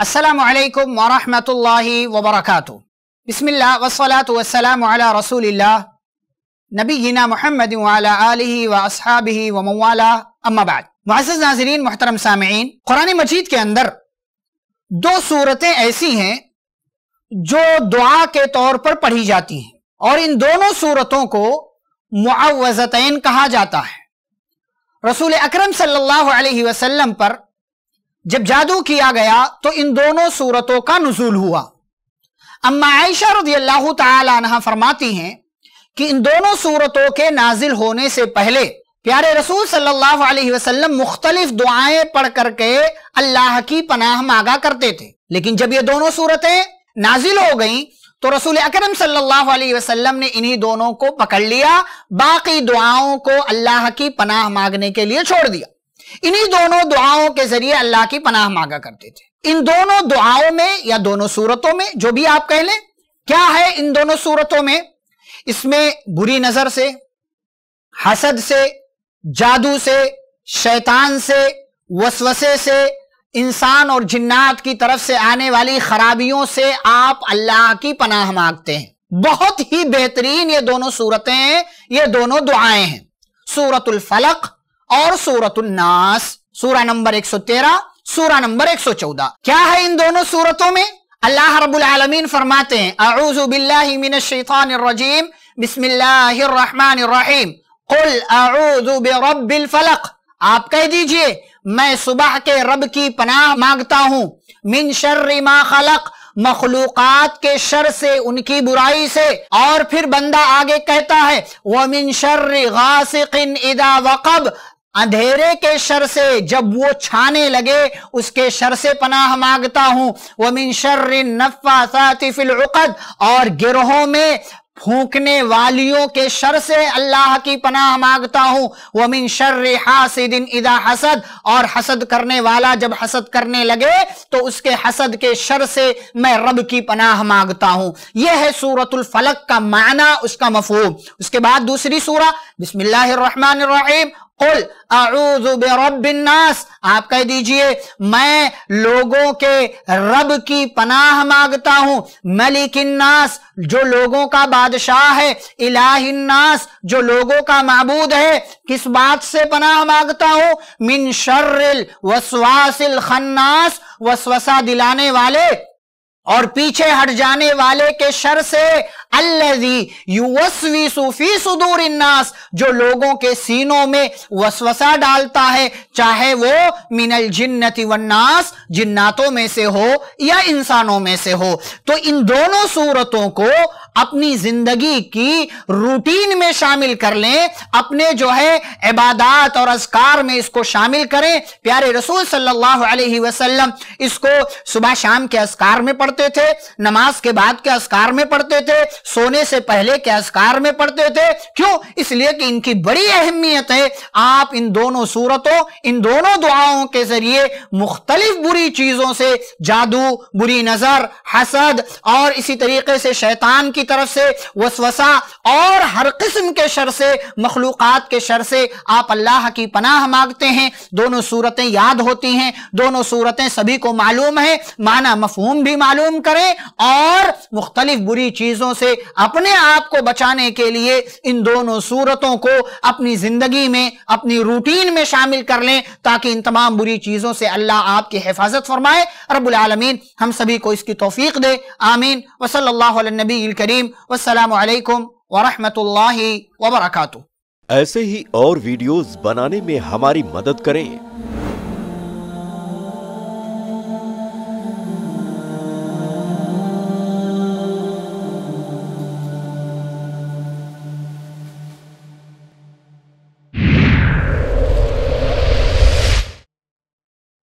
असलकम वरहमल वबरक बसमिल्ला नबीना महमद वसहाबी वमवाला अम्माबाद मुआज़ नाजरीन मोहतरम सामीन कुरान मजीद के अंदर दो सूरतें ऐसी हैं जो दुआ के तौर पर पढ़ी जाती हैं और इन दोनों सूरतों को मुआवजतैन कहा जाता है रसूल अक्रम सल्लल्लाहु अलैहि पर जब जादू किया गया तो इन दोनों सूरतों का नजूल हुआ अम्मा आयशा रदी अल्लाह तहा फरमाती हैं कि इन दोनों सूरतों के नाजिल होने से पहले प्यारे रसूल सल्लल्लाहु अलैहि वसल्लम मुख्तलिफ दुआएं पढ़ करके अल्लाह की पनाह मांगा करते थे लेकिन जब ये दोनों सूरतें नाजिल हो गईं तो रसूल अकरम सल्लल्लाहु अलैहि वसल्लम ने इन्हीं दोनों को पकड़ लिया बाकी दुआओं को अल्लाह की पनाह मांगने के लिए छोड़ दिया इन्हीं दोनों दुआओं के जरिए अल्लाह की पनाह मांगा करते थे इन दोनों दुआओं में या दोनों सूरतों में जो भी आप कह लें क्या है इन दोनों सूरतों में इसमें बुरी नजर से हसद से जादू से शैतान से वसवसे से इंसान और जिन्नात की तरफ से आने वाली खराबियों से आप अल्लाह की पनाह मांगते हैं बहुत ही बेहतरीन ये दोनों सूरतें ये दोनों दुआएं हैं सूरतुल फलक और सूरतुल्नास सूरा नंबर 113 सूरा नंबर 114 क्या है इन दोनों सूरतों में अल्लाह रब्बुल आलमीन फरमाते हैं अऊजु बिल्लाहि मिनश शैतानिर रजीम बिस्मिल्लाहिर रहमानिर रहीम कुल अऊजु बिरब्बिल फलक आप कह दीजिए मैं सुबह के रब की पनाह मांगता हूँ मिन शर्र मा खलक मखलूकत के शर से उनकी बुराई से और फिर बंदा आगे कहता है वो मिन शर्र गासिकिन इदा वकब अंधेरे के शर से जब वो छाने लगे उसके शर से पनाह मांगता हूं वो मिन नफा फिल उकद और गिरोहों में फूकने वालियों के शर से अल्लाह की पनाह मांगता हूं वमिन शर्र हासिदिन इदा हसद और हसद करने वाला जब हसद करने लगे तो उसके हसद के शर से मैं रब की पनाह मांगता हूं यह है सूरतुल फलक का माना उसका मफहूम उसके बाद दूसरी सूरा बिस्मिल्लाहिर्रहमानिर्रहीम कुल आप कह दीजिए मैं लोगों के रब की पनाह मांगता हूं मलिकिन्नास जो लोगों का बादशाह है इलाहिन्नास जो लोगों का मबूद है किस बात से पनाह मांगता हूं मिन शर्रिल वसवासिल खन्नास वसवसा दिलाने वाले और पीछे हट जाने वाले के शर से अल्लजी युवस्वी सूफी सुदूर इन्नास जो लोगों के सीनों में वसवसा डालता है चाहे वो मिनल जिन्नति वन्नास जिन्नातों में से हो या इंसानों में से हो तो इन दोनों सूरतों को अपनी जिंदगी की रूटीन में शामिल कर लें अपने जो है इबादात और अजकार में इसको शामिल करें प्यारे रसूल सल्लल्लाहु अलैहि वसल्लम इसको सुबह शाम के अस्कार में पढ़ते थे नमाज के बाद के अस्कार में पढ़ते थे सोने से पहले के में पढ़ते थे क्यों इसलिए कि इनकी बड़ी अहमियत है आप इन दोनों सूरतों इन दोनों दुआओं के जरिए मुख्तलिफ बुरी चीजों से जादू बुरी नजर हसद और इसी तरीके से शैतान की तरफ से वसवसा और हर किस्म के शर से मखलूक के शर से आप अल्लाह की पनाह मांगते हैं दोनों सूरतें याद होती हैं दोनों सूरतें सभी को मालूम है माना मफहूम भी मालूम करें और मुख्तलिफ बुरी चीजों से से अपने आप को बचाने के लिए इन दोनों सूरतों को अपनी जिंदगी में अपनी रूटीन में शामिल कर लें ताकि इन तमाम बुरी चीजों से अल्लाह आपकी हिफाजत फरमाए रबालमीन हम सभी को इसकी तोफीक दे आमीन वसलबी करीम वालेकुम वरहमतुल्लाह वबरकू ऐसे ही और वीडियोस बनाने में हमारी मदद करें